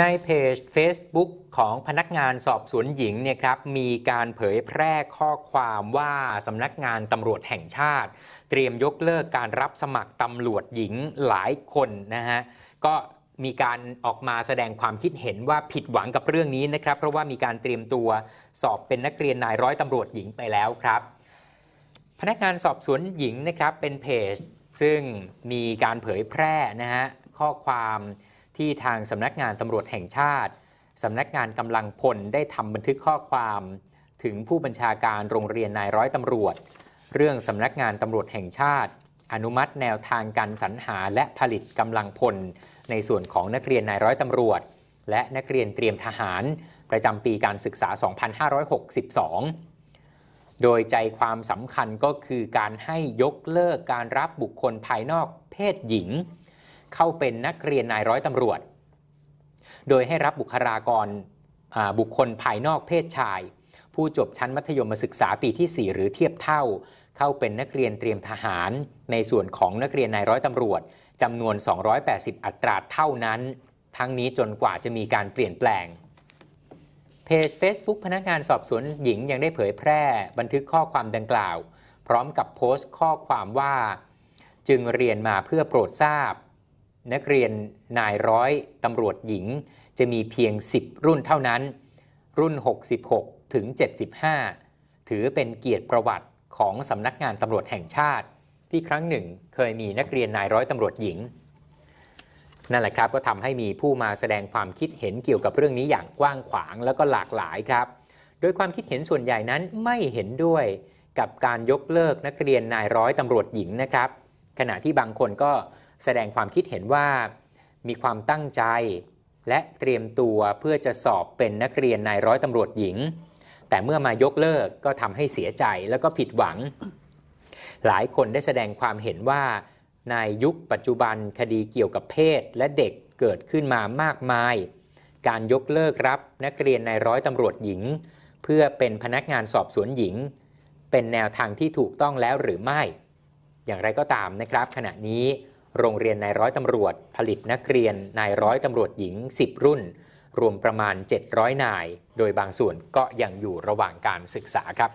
ในเพจ Facebook ของพนักงานสอบสวนหญิงเนี่ยครับมีการเผยแพร่ข้อความว่าสำนักงานตำรวจแห่งชาติ เตรียมยกเลิกการรับสมัครตำรวจหญิงหลายคนนะฮะก็มีการออกมาแสดงความคิดเห็นว่าผิดหวังกับเรื่องนี้นะครับ เพราะว่ามีการเตรียมตัวสอบเป็นนักเรียนนายร้อยตำรวจหญิงไปแล้วครับ พนักงานสอบสวนหญิงนะครับเป็นเพจซึ่งมีการเผยแพร่นะฮะข้อความที่ทางสำนักงานตำรวจแห่งชาติสำนักงานกำลังพลได้ทำบันทึกข้อความ ถึงผู้บัญชาการโรงเรียนนายร้อยตำรวจ เรื่องสำนักงานตำรวจแห่งชาติ อนุมัติแนวทางการสรรหาและผลิตกำลังพลในส่วนของนักเรียนนายร้อยตำรวจ และนักเรียนเตรียมทหารประจำปีการศึกษา 2562 โดยใจความสำคัญก็คือ การให้ยกเลิกการรับบุคคลภายนอกเพศหญิงเข้าเป็นนักเรียนนายร้อยตำรวจ โดยให้รับบุคลากรบุคคลภายนอกเพศชาย ผู้จบชั้นมัธยมศึกษาปีที่ 4 หรือเทียบเท่า เข้าเป็นนักเรียนเตรียมทหาร ในส่วนของนักเรียนนายร้อยตำรวจจำนวน 280 อัตราเท่านั้น ทั้งนี้จนกว่าจะมีการเปลี่ยนแปลง เพจ Facebook พนักงานสอบสวนหญิงยังได้เผยแพร่บันทึกข้อความดังกล่าว พร้อมกับโพสต์ข้อความว่า จึงเรียนมาเพื่อโปรดทราบนักเรียนนายร้อยตำรวจหญิง จะมีเพียง 10 รุ่นเท่านั้น รุ่น 66 ถึง 75 ถือเป็นเกียรติประวัติของสำนักงานตำรวจแห่งชาติ ที่ครั้งหนึ่ง เคยมีนักเรียนนายร้อยตำรวจหญิง นั่นแหละครับก็ทำให้มีผู้มาแสดงความคิดเห็นเกี่ยวกับเรื่องนี้อย่างกว้างขวางแล้วก็หลากหลายครับ โดยความคิดเห็นส่วนใหญ่นั้นไม่เห็นด้วยกับการยกเลิกนักเรียนนายร้อยตำรวจหญิงนะครับ ขณะที่บางคนก็แสดงความคิดเห็นว่ามีความตั้งใจ และเตรียมตัวเพื่อจะสอบเป็นนักเรียนนายร้อยตำรวจหญิง แต่เมื่อมายกเลิกก็ทำให้เสียใจแล้วก็ผิดหวัง หลายคนได้แสดงความเห็นว่าในยุคปัจจุบันคดีเกี่ยวกับเพศ และเด็กเกิดขึ้นมามากมาย การยกเลิกรับ นักเรียนนายร้อยตำรวจหญิง เพื่อเป็นพนักงานสอบสวนหญิง เป็นแนวทางที่ถูกต้องแล้วหรือไม่ อย่างไรก็ตามนะครับ ขณะนี้โรงเรียนนายร้อยตำรวจผลิตนักเรียนนายร้อยตำรวจหญิง 10 รุ่น รวมประมาณ 700 นาย โดยบางส่วนก็ยังอยู่ระหว่างการศึกษาครับ